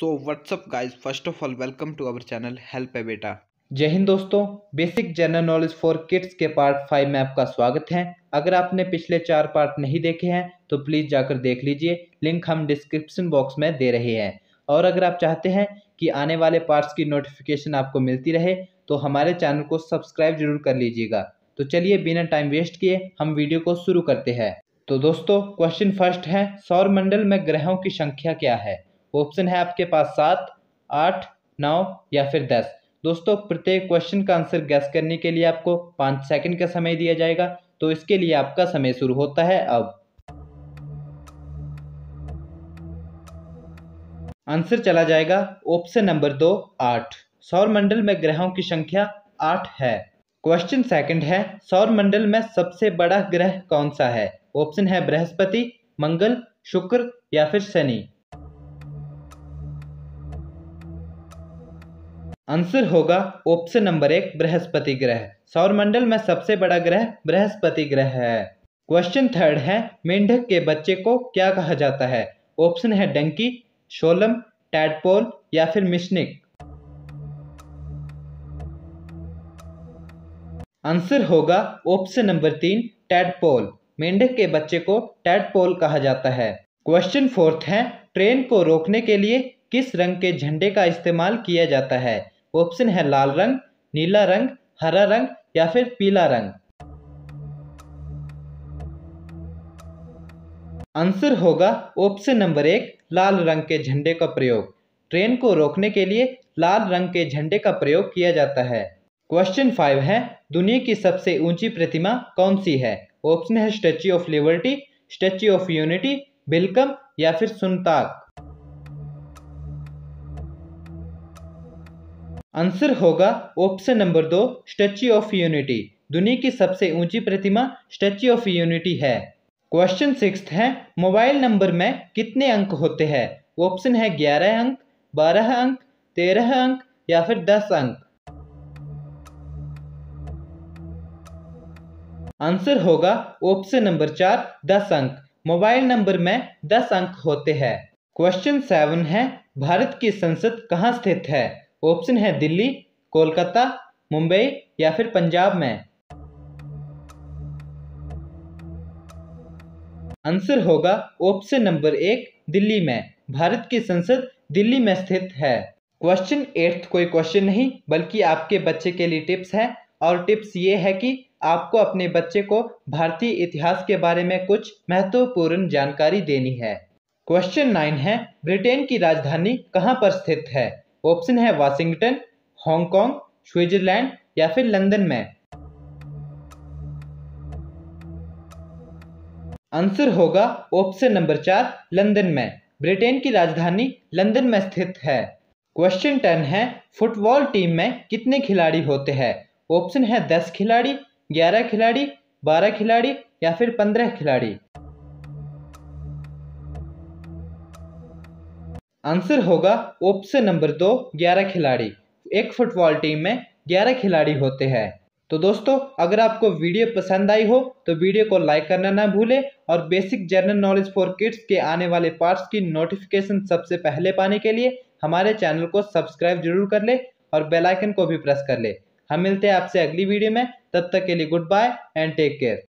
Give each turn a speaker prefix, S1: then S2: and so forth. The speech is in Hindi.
S1: so what's up guys first of all welcome to our channel help है बेटा जय हिंद दोस्तों basic general knowledge for kids के पार्ट फाइव में आपका स्वागत है अगर आपने पिछले चार पार्ट नहीं देखे हैं तो प्लीज़ जाकर देख लीजिए लिंक हम डिस्क्रिप्शन बॉक्स में दे रहे हैं और अगर आप चाहते हैं कि आने वाले पार्ट्स की नोटिफिकेशन आपको मिलती रहे तो हमारे चैनल को सब्सक्राइब जरूर कर लीजिएगा तो चलिए बिना टाइम वेस्ट किए हम वीडियो को शुरू करते हैं तो दोस्तों क्वेश्चन फर्स्ट है सौर मंडल में ग्रहों की संख्या क्या है ऑप्शन है आपके पास सात आठ नौ या फिर दस दोस्तों प्रत्येक क्वेश्चन का आंसर गैस करने के लिए आपको पाँच सेकंड का समय दिया जाएगा तो इसके लिए आपका समय शुरू होता है अब आंसर चला जाएगा ऑप्शन नंबर दो आठ सौरमंडल में ग्रहों की संख्या आठ है क्वेश्चन सेकंड है सौरमंडल में सबसे बड़ा ग्रह कौन सा है ऑप्शन है बृहस्पति मंगल शुक्र या फिर शनि आंसर होगा ऑप्शन नंबर एक बृहस्पति ग्रह सौरमंडल में सबसे बड़ा ग्रह बृहस्पति ग्रह है क्वेश्चन थर्ड है मेंढक के बच्चे को क्या कहा जाता है ऑप्शन है डंकी शोलम टैडपोल या फिर मिशनिक आंसर होगा ऑप्शन नंबर तीन टैडपोल मेंढक के बच्चे को टैडपोल कहा जाता है क्वेश्चन फोर्थ है ट्रेन को रोकने के लिए किस रंग के झंडे का इस्तेमाल किया जाता है ऑप्शन है लाल रंग नीला रंग हरा रंग या फिर पीला रंग आंसर होगा ऑप्शन नंबर एक लाल रंग के झंडे का प्रयोग ट्रेन को रोकने के लिए लाल रंग के झंडे का प्रयोग किया जाता है क्वेश्चन फाइव है दुनिया की सबसे ऊंची प्रतिमा कौन सी है ऑप्शन है Statue of Liberty Statue of Unity बिलकम या फिर सुनताक आंसर होगा ऑप्शन नंबर दो स्टेच्यू ऑफ यूनिटी दुनिया की सबसे ऊंची प्रतिमा स्टेच्यू ऑफ यूनिटी है क्वेश्चन सिक्स है मोबाइल नंबर में कितने अंक होते हैं ऑप्शन है ग्यारह अंक बारह अंक तेरह अंक या फिर दस अंक आंसर होगा ऑप्शन नंबर चार दस अंक मोबाइल नंबर में दस अंक होते हैं क्वेश्चन सेवन है भारत की संसद कहाँ स्थित है ऑप्शन है दिल्ली कोलकाता मुंबई या फिर पंजाब में आंसर होगा ऑप्शन नंबर एक दिल्ली में भारत की संसद दिल्ली में स्थित है क्वेश्चन एट्थ कोई क्वेश्चन नहीं बल्कि आपके बच्चे के लिए टिप्स है और टिप्स ये है कि आपको अपने बच्चे को भारतीय इतिहास के बारे में कुछ महत्वपूर्ण जानकारी देनी है क्वेश्चन नाइन है ब्रिटेन की राजधानी कहाँ पर स्थित है ऑप्शन है वाशिंगटन हांगकांग स्विट्जरलैंड या फिर लंदन में आंसर होगा ऑप्शन नंबर चार लंदन में ब्रिटेन की राजधानी लंदन में स्थित है क्वेश्चन टेन है फुटबॉल टीम में कितने खिलाड़ी होते हैं ऑप्शन है दस खिलाड़ी ग्यारह खिलाड़ी बारह खिलाड़ी या फिर पंद्रह खिलाड़ी आंसर होगा ऑप्शन नंबर दो ग्यारह खिलाड़ी एक फुटबॉल टीम में ग्यारह खिलाड़ी होते हैं तो दोस्तों अगर आपको वीडियो पसंद आई हो तो वीडियो को लाइक करना ना भूलें और basic general knowledge for kids के आने वाले पार्ट्स की नोटिफिकेशन सबसे पहले पाने के लिए हमारे चैनल को सब्सक्राइब जरूर कर ले और बेल आइकन को भी प्रेस कर ले हम मिलते हैं आपसे अगली वीडियो में तब तक के लिए goodbye and take care